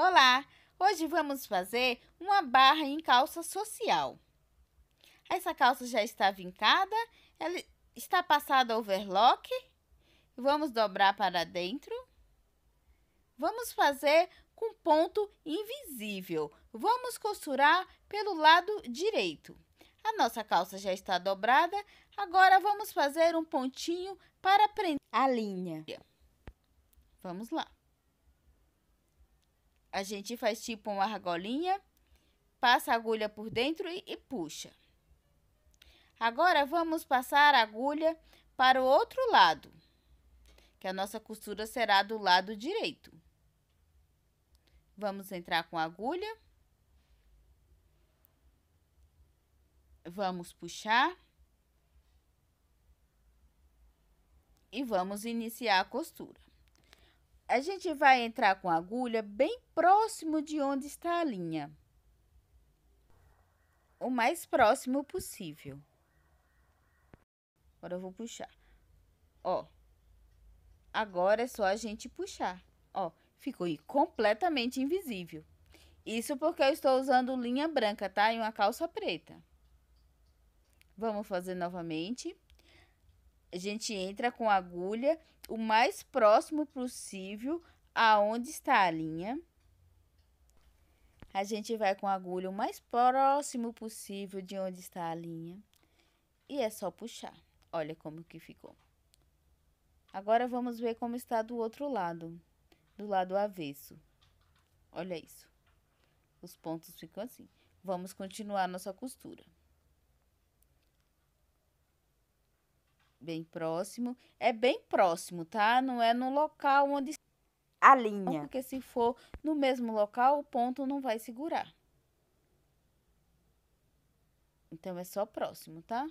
Olá! Hoje vamos fazer uma barra em calça social. Essa calça já está vincada, ela está passada overlock. Vamos dobrar para dentro. Vamos fazer com ponto invisível. Vamos costurar pelo lado direito. A nossa calça já está dobrada. Agora vamos fazer um pontinho para prender a linha. Vamos lá. A gente faz tipo uma argolinha, passa a agulha por dentro e, e puxa. Agora vamos passar a agulha para o outro lado, que a nossa costura será do lado direito. Vamos entrar com a agulha. Vamos puxar. E vamos iniciar a costura a gente vai entrar com a agulha bem próximo de onde está a linha. O mais próximo possível. Agora eu vou puxar. Ó. Agora é só a gente puxar. Ó, ficou completamente invisível. Isso porque eu estou usando linha branca, tá? E uma calça preta. Vamos fazer novamente a gente entra com a agulha o mais próximo possível aonde está a linha. A gente vai com a agulha o mais próximo possível de onde está a linha. E é só puxar. Olha como que ficou. Agora, vamos ver como está do outro lado, do lado avesso. Olha isso. Os pontos ficam assim. Vamos continuar nossa costura. Bem próximo. É bem próximo, tá? Não é no local onde a linha. Porque se for no mesmo local, o ponto não vai segurar. Então é só próximo, tá?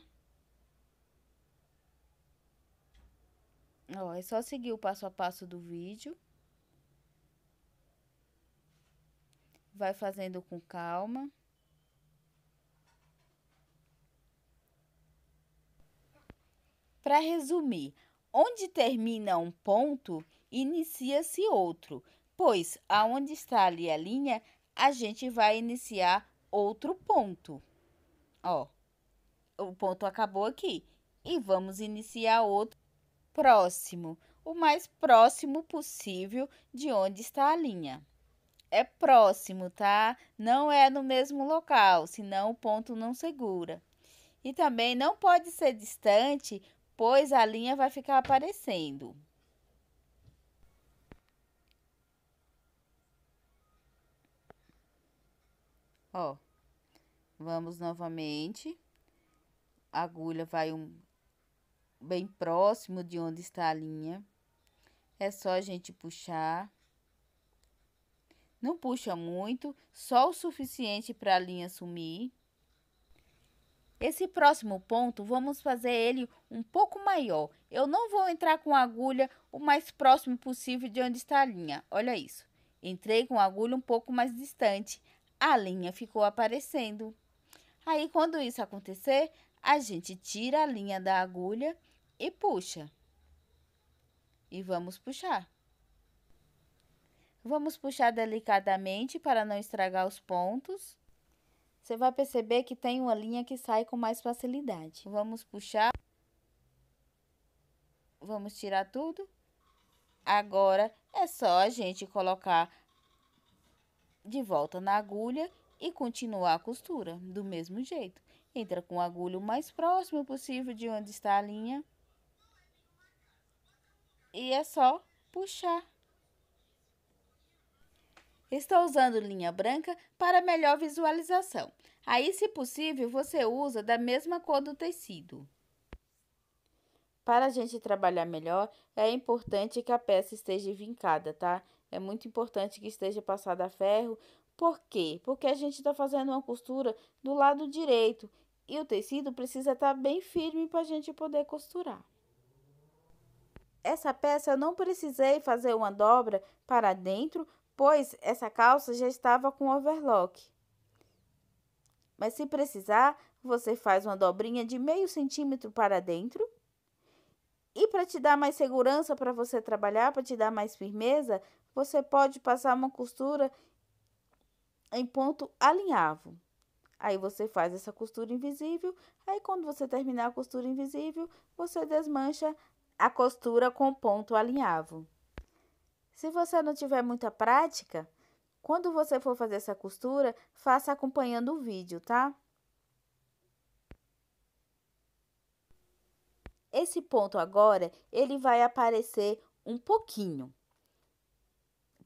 Ó, é só seguir o passo a passo do vídeo. Vai fazendo com calma. Para resumir, onde termina um ponto, inicia-se outro, pois aonde está ali a linha, a gente vai iniciar outro ponto. Ó, o ponto acabou aqui e vamos iniciar outro próximo, o mais próximo possível de onde está a linha. É próximo, tá? Não é no mesmo local, senão o ponto não segura. E também não pode ser distante pois a linha vai ficar aparecendo. Ó, vamos novamente. A agulha vai um bem próximo de onde está a linha. É só a gente puxar. Não puxa muito, só o suficiente para a linha sumir. Esse próximo ponto, vamos fazer ele um pouco maior. Eu não vou entrar com a agulha o mais próximo possível de onde está a linha. Olha isso. Entrei com a agulha um pouco mais distante. A linha ficou aparecendo. Aí, quando isso acontecer, a gente tira a linha da agulha e puxa. E vamos puxar. Vamos puxar delicadamente para não estragar os pontos. Você vai perceber que tem uma linha que sai com mais facilidade. Vamos puxar. Vamos tirar tudo. Agora é só a gente colocar de volta na agulha e continuar a costura do mesmo jeito. Entra com a agulha o mais próximo possível de onde está a linha. E é só puxar. Estou usando linha branca para melhor visualização. Aí, se possível, você usa da mesma cor do tecido. Para a gente trabalhar melhor, é importante que a peça esteja vincada, tá? É muito importante que esteja passada a ferro. Por quê? Porque a gente está fazendo uma costura do lado direito e o tecido precisa estar tá bem firme para a gente poder costurar. Essa peça eu não precisei fazer uma dobra para dentro pois essa calça já estava com overlock. Mas se precisar, você faz uma dobrinha de meio centímetro para dentro. E para te dar mais segurança para você trabalhar, para te dar mais firmeza, você pode passar uma costura em ponto alinhavo. Aí você faz essa costura invisível, aí quando você terminar a costura invisível, você desmancha a costura com ponto alinhavo. Se você não tiver muita prática, quando você for fazer essa costura, faça acompanhando o vídeo, tá? Esse ponto agora, ele vai aparecer um pouquinho,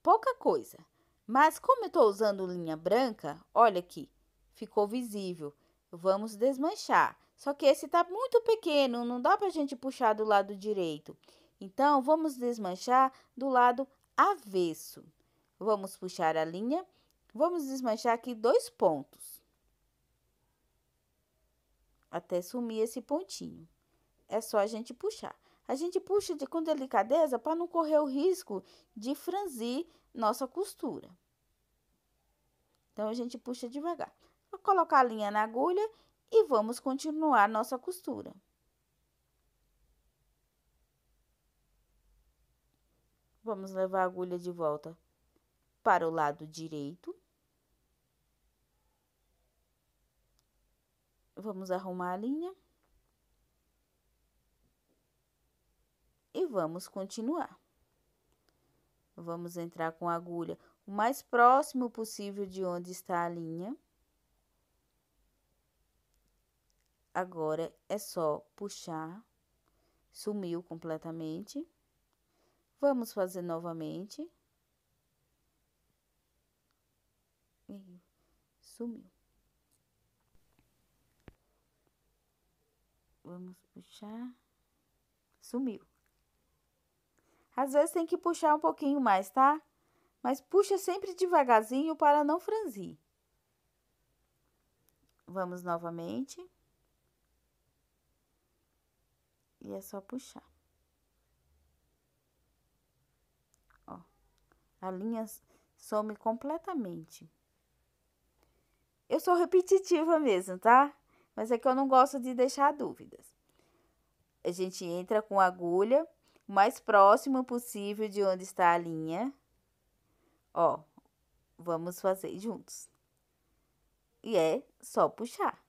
pouca coisa. Mas como eu estou usando linha branca, olha aqui, ficou visível. Vamos desmanchar. Só que esse está muito pequeno, não dá para a gente puxar do lado direito. Então, vamos desmanchar do lado avesso. Vamos puxar a linha, vamos desmanchar aqui dois pontos. Até sumir esse pontinho. É só a gente puxar. A gente puxa de, com delicadeza para não correr o risco de franzir nossa costura. Então, a gente puxa devagar. Vou colocar a linha na agulha e vamos continuar nossa costura. Vamos levar a agulha de volta para o lado direito. Vamos arrumar a linha. E vamos continuar. Vamos entrar com a agulha o mais próximo possível de onde está a linha. Agora é só puxar, sumiu completamente. Vamos fazer novamente. sumiu. Vamos puxar. Sumiu. Às vezes tem que puxar um pouquinho mais, tá? Mas puxa sempre devagarzinho para não franzir. Vamos novamente. E é só puxar. A linha some completamente. Eu sou repetitiva mesmo, tá? Mas é que eu não gosto de deixar dúvidas. A gente entra com a agulha o mais próximo possível de onde está a linha. Ó, vamos fazer juntos. E é só puxar.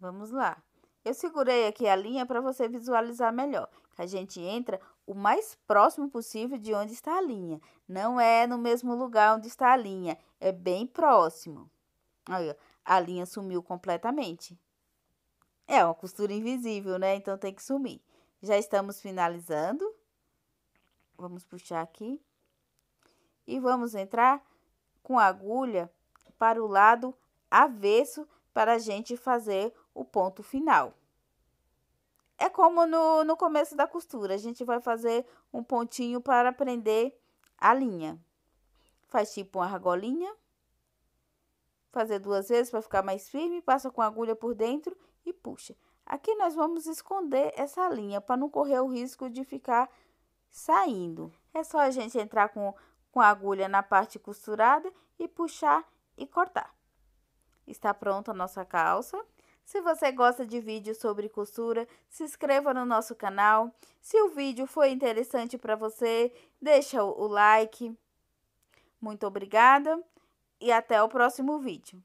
Vamos lá. Eu segurei aqui a linha para você visualizar melhor. A gente entra o mais próximo possível de onde está a linha. Não é no mesmo lugar onde está a linha, é bem próximo. Olha, a linha sumiu completamente. É uma costura invisível, né? Então tem que sumir. Já estamos finalizando. Vamos puxar aqui. E vamos entrar com a agulha para o lado avesso para a gente fazer o ponto final. É como no, no começo da costura, a gente vai fazer um pontinho para prender a linha. Faz tipo uma argolinha, fazer duas vezes para ficar mais firme, passa com a agulha por dentro e puxa. Aqui nós vamos esconder essa linha para não correr o risco de ficar saindo. É só a gente entrar com, com a agulha na parte costurada e puxar e cortar. Está pronta a nossa calça. Se você gosta de vídeos sobre costura, se inscreva no nosso canal. Se o vídeo foi interessante para você, deixa o like. Muito obrigada e até o próximo vídeo.